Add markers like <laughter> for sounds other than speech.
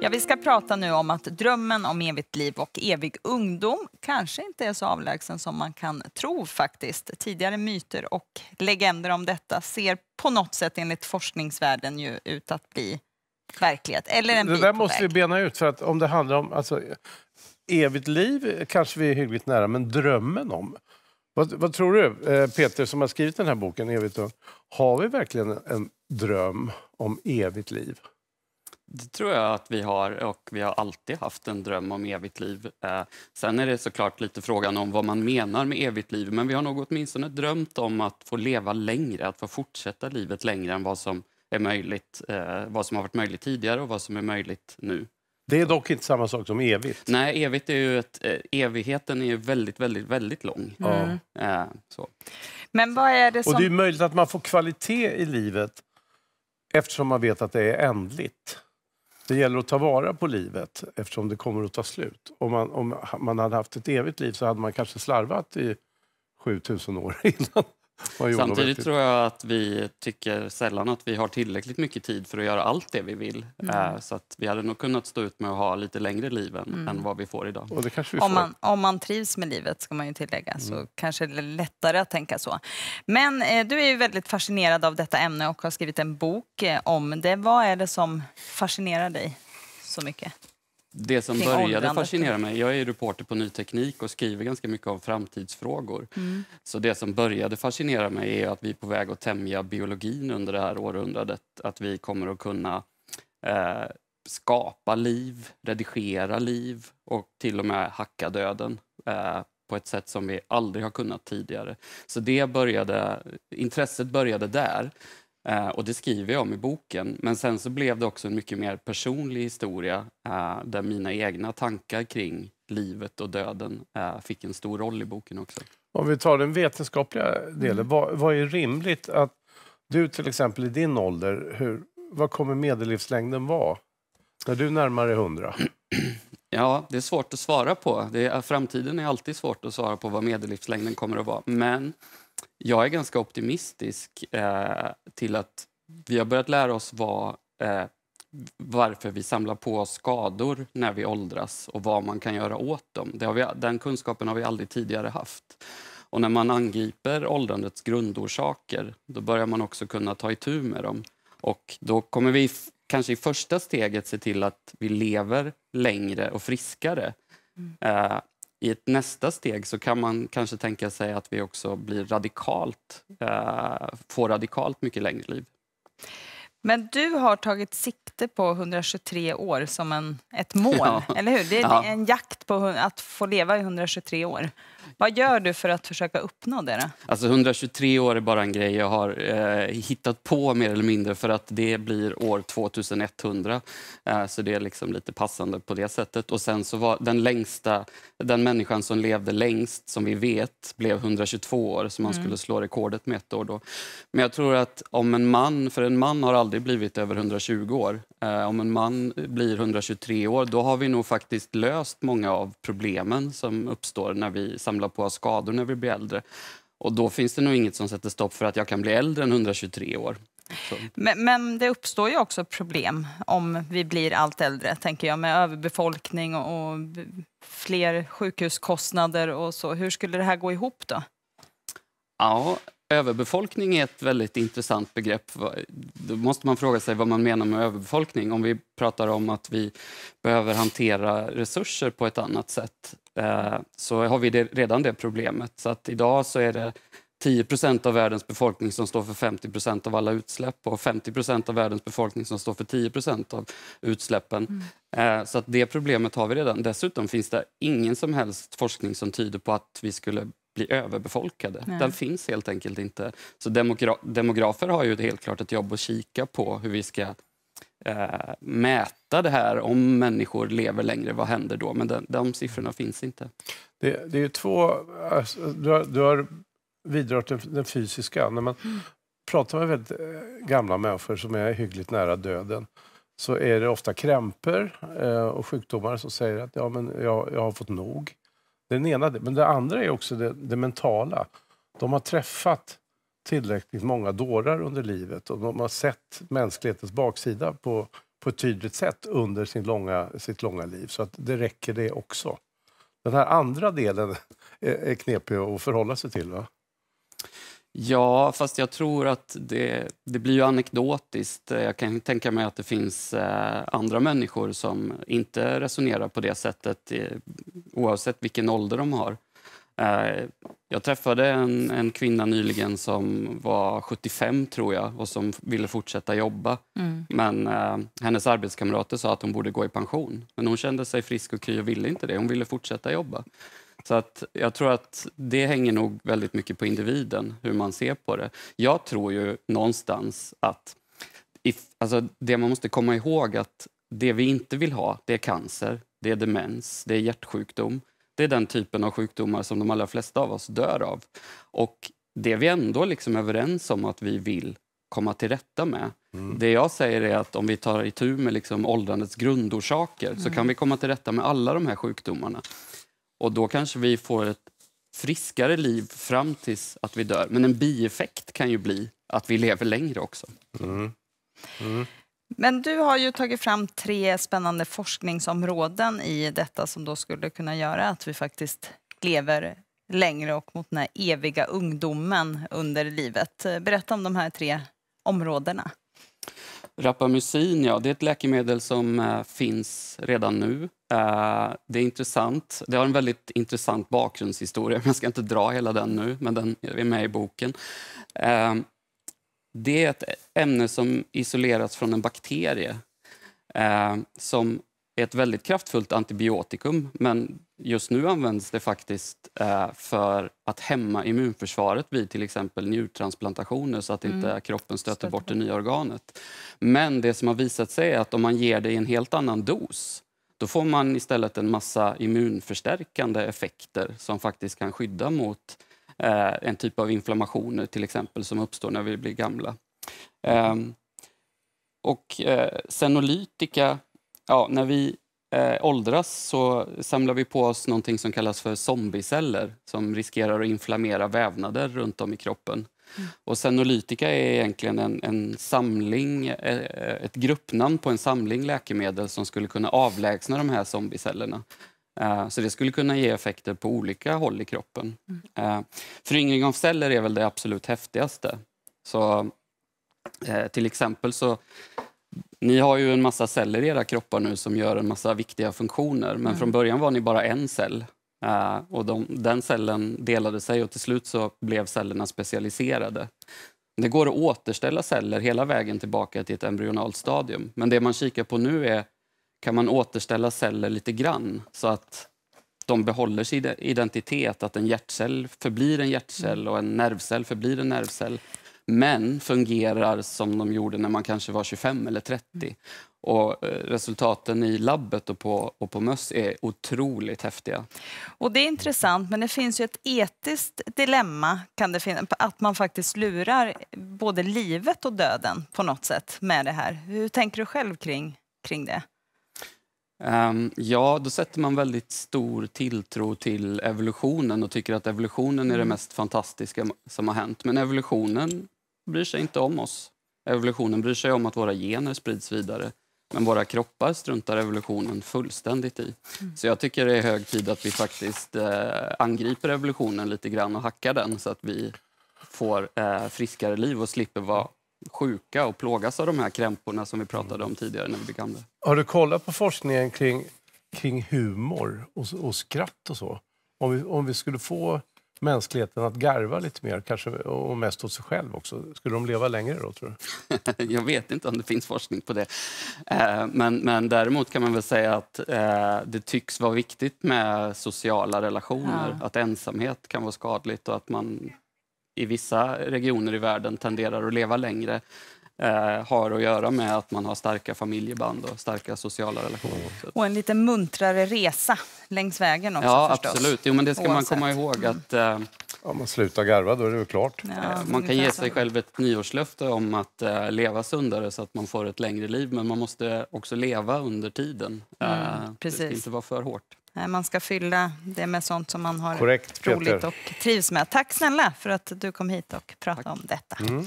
Ja, vi ska prata nu om att drömmen om evigt liv och evig ungdom kanske inte är så avlägsen som man kan tro faktiskt. Tidigare myter och legender om detta ser på något sätt enligt forskningsvärlden ju ut att bli verklighet. Eller en det där måste vi bena ut för att om det handlar om alltså, evigt liv kanske vi är hyggligt nära, men drömmen om vad, vad, tror du, eh, Peter, som har skrivit den här boken, Evigt ung, har vi verkligen en dröm om evigt liv? Det tror jag att vi har och vi har alltid haft en dröm om evigt liv. Eh, sen är det såklart lite frågan om vad man menar med evigt liv men vi har nog åtminstone drömt om att få leva längre, att få fortsätta livet längre än vad som är möjligt, eh, vad som har varit möjligt tidigare och vad som är möjligt nu. Det är dock inte samma sak som evigt. Nej, evigt är ju ett, eh, evigheten är ju väldigt, väldigt, väldigt lång. Mm. Eh, så. Men vad är det som... Och det är möjligt att man får kvalitet i livet eftersom man vet att det är ändligt. Det gäller att ta vara på livet eftersom det kommer att ta slut. Om man, om man hade haft ett evigt liv så hade man kanske slarvat i 7000 år <laughs> innan Samtidigt tror jag att vi tycker sällan att vi har tillräckligt mycket tid för att göra allt det vi vill. Mm. Eh, så att vi hade nog kunnat stå ut med att ha lite längre liv än, mm. än vad vi får idag. Vi får. Om, man, om man trivs med livet, ska man ju tillägga, mm. så kanske det är lättare att tänka så. Men eh, du är ju väldigt fascinerad av detta ämne och har skrivit en bok eh, om det. Vad är det som fascinerar dig så mycket? det som började åldrandet. fascinera mig... Jag är reporter på Ny Teknik och skriver ganska mycket om framtidsfrågor. Mm. Så Det som började fascinera mig är att vi är på väg att tämja biologin under det här århundradet. Att vi kommer att kunna eh, skapa liv, redigera liv och till och med hacka döden eh, på ett sätt som vi aldrig har kunnat tidigare. Så det började, intresset började där. Eh, och det skriver jag om i boken. Men sen så blev det också en mycket mer personlig historia eh, där mina egna tankar kring livet och döden eh, fick en stor roll i boken också. Om vi tar den vetenskapliga mm. delen, mm. vad, vad, är rimligt att du till exempel i din ålder, hur, vad kommer medellivslängden vara? När du närmar dig hundra? <clears throat> Ja, det är svårt att svara på. Det är, framtiden är alltid svårt att svara på vad medellivslängden kommer att vara. Men jag är ganska optimistisk eh, till att vi har börjat lära oss vad, eh, varför vi samlar på oss skador när vi åldras och vad man kan göra åt dem. Vi, den kunskapen har vi aldrig tidigare haft. Och när man angriper åldrandets grundorsaker då börjar man också kunna ta itu med dem. Och då kommer vi kanske i första steget se till att vi lever längre och friskare. Mm. Eh, i ett nästa steg så kan man kanske tänka sig att vi också blir radikalt, eh, får radikalt mycket längre liv. Men du har tagit sikte på 123 år som en, ett mål, ja. eller hur? Det är ja. en jakt på att få leva i 123 år. Vad gör du för att försöka uppnå det? Då? Alltså 123 år är bara en grej jag har eh, hittat på mer eller mindre för att det blir år 2100. Eh, så det är liksom lite passande på det sättet. Och sen så var den längsta, den människan som levde längst som vi vet blev 122 år så man mm. skulle slå rekordet med ett år då. Men jag tror att om en man, för en man har aldrig aldrig blivit över 120 år. Eh, om en man blir 123 år, då har vi nog faktiskt löst många av problemen som uppstår när vi samlar på oss skador när vi blir äldre. Och då finns det nog inget som sätter stopp för att jag kan bli äldre än 123 år. Men, men, det uppstår ju också problem om vi blir allt äldre, tänker jag, med överbefolkning och, och fler sjukhuskostnader och så. Hur skulle det här gå ihop då? Ja, Överbefolkning är ett väldigt intressant begrepp. Då måste man fråga sig vad man menar med överbefolkning. Om vi pratar om att vi behöver hantera resurser på ett annat sätt eh, så har vi redan det problemet. Så att idag så är det 10 av världens befolkning som står för 50 av alla utsläpp och 50 av världens befolkning som står för 10 av utsläppen. Mm. Eh, så att det problemet har vi redan. Dessutom finns det ingen som helst forskning som tyder på att vi skulle bli överbefolkade. Nej. Den finns helt enkelt inte. Så demogra demografer har ju helt klart ett jobb att kika på hur vi ska eh, mäta det här. Om människor lever längre, vad händer då? Men den, de siffrorna finns inte. Det, det är två... Alltså, du har, du har vidrört den, den fysiska. När man mm. pratar med väldigt eh, gamla människor som är hyggligt nära döden så är det ofta krämpor eh, och sjukdomar som säger att ja, men jag, jag har fått nog. Den ena, men det andra är också det, det mentala. De har träffat tillräckligt många dårar under livet och de har sett mänsklighetens baksida på, på ett tydligt sätt under sin långa, sitt långa liv. Så att det räcker det också. Den här andra delen <laughs> är knepig att förhålla sig till. Va? Ja, fast jag tror att det, det blir ju anekdotiskt. Jag kan tänka mig att det finns eh, andra människor som inte resonerar på det sättet eh, oavsett vilken ålder de har. Eh, jag träffade en, en, kvinna nyligen som var 75, tror jag, och som ville fortsätta jobba. Mm. Men eh, hennes arbetskamrater sa att hon borde gå i pension. Men hon kände sig frisk och kry och ville inte det. Hon ville fortsätta jobba. Så att jag tror att det hänger nog väldigt mycket på individen, hur man ser på det. Jag tror ju någonstans att if, alltså det man måste komma ihåg att det vi inte vill ha, det är cancer, det är demens, det är hjärtsjukdom. Det är den typen av sjukdomar som de allra flesta av oss dör av. Och det vi ändå liksom är överens om att vi vill komma till rätta med. Mm. Det jag säger är att om vi tar itu med liksom åldrandets grundorsaker mm. så kan vi komma till rätta med alla de här sjukdomarna. Och då kanske vi får ett friskare liv fram tills att vi dör. Men en bieffekt kan ju bli att vi lever längre också. Mm. Mm. Men du har ju tagit fram tre spännande forskningsområden i detta som då skulle kunna göra att vi faktiskt lever längre och mot den här eviga ungdomen under livet. Berätta om de här tre områdena. Rapamycin, ja, det är ett läkemedel som eh, finns redan nu. Eh, det är intressant. Det har en väldigt intressant bakgrundshistoria. Jag ska inte dra hela den nu, men den är med i boken. Eh, det är ett ämne som isolerats från en bakterie eh, som är ett väldigt kraftfullt antibiotikum, men Just nu används det faktiskt eh, för att hämma immunförsvaret vid till exempel njurtransplantationer så att mm. inte kroppen stöter, stöter bort det nya organet. Men det som har visat sig är att om man ger det i en helt annan dos då får man istället en massa immunförstärkande effekter som faktiskt kan skydda mot eh, en typ av inflammationer till exempel som uppstår när vi blir gamla. Eh, och eh, senolytika, ja, när vi eh, åldras så samlar vi på oss någonting som kallas för zombieceller som riskerar att inflammera vävnader runt om i kroppen. Mm. Och senolytika är egentligen en, en, samling, eh, ett gruppnamn på en samling läkemedel som skulle kunna avlägsna de här zombiecellerna. Eh, så det skulle kunna ge effekter på olika håll i kroppen. Mm. Eh, föryngring av celler är väl det absolut häftigaste. Så, till exempel så ni har ju en massa celler i era kroppar nu som gör en massa viktiga funktioner, men mm. från början var ni bara en cell. Uh, och de, den cellen delade sig och till slut så blev cellerna specialiserade. Det går att återställa celler hela vägen tillbaka till ett embryonalt stadium. Men det man kikar på nu är kan man återställa celler lite grann så att de behåller sin identitet, att en hjärtcell förblir en hjärtcell mm. och en nervcell förblir en nervcell men fungerar som de gjorde när man kanske var 25 eller 30. Mm. Och eh, resultaten i labbet och på, och på möss är otroligt häftiga. Och det är intressant, men det finns ju ett etiskt dilemma kan det finnas, att man faktiskt lurar både livet och döden på något sätt med det här. Hur tänker du själv kring, kring det? Um, ja, då sätter man väldigt stor tilltro till evolutionen och tycker att evolutionen är det mm. mest fantastiska som har hänt. Men evolutionen bryr sig inte om oss. Evolutionen bryr sig om att våra gener sprids vidare. Men våra kroppar struntar evolutionen fullständigt i. Så jag tycker det är hög tid att vi faktiskt eh, angriper evolutionen lite grann och hackar den så att vi får eh, friskare liv och slipper vara sjuka och plågas av de här krämporna som vi pratade om tidigare när vi blev gamla. Har du kollat på forskningen kring, kring humor och, och skratt och så? Om vi, om vi skulle få mänskligheten att garva lite mer, kanske, och mest åt sig själv också. Skulle de leva längre då, tror du? <laughs> jag vet inte om det finns forskning på det. Eh, men, men däremot kan man väl säga att eh, det tycks vara viktigt med sociala relationer. Ja. Att ensamhet kan vara skadligt och att man i vissa regioner i världen tenderar att leva längre Eh, har att göra med att man har starka familjeband och starka sociala relationer. Mm. Och en lite muntrare resa längs vägen också Ja, förstås. absolut. Jo, men det ska Oavsett. man komma ihåg mm. att... Eh, om man slutar garva då är det väl klart. Ja, eh, man kan ge sig själv ett nyårslöfte om att leva sundare så att man får ett längre liv. Men man måste också leva under tiden. Mm, eh, det ska inte vara för hårt. man ska fylla det med sånt som man har Korrekt, roligt och trivs med. Tack snälla för att du kom hit och pratade Tack. om detta. Mm.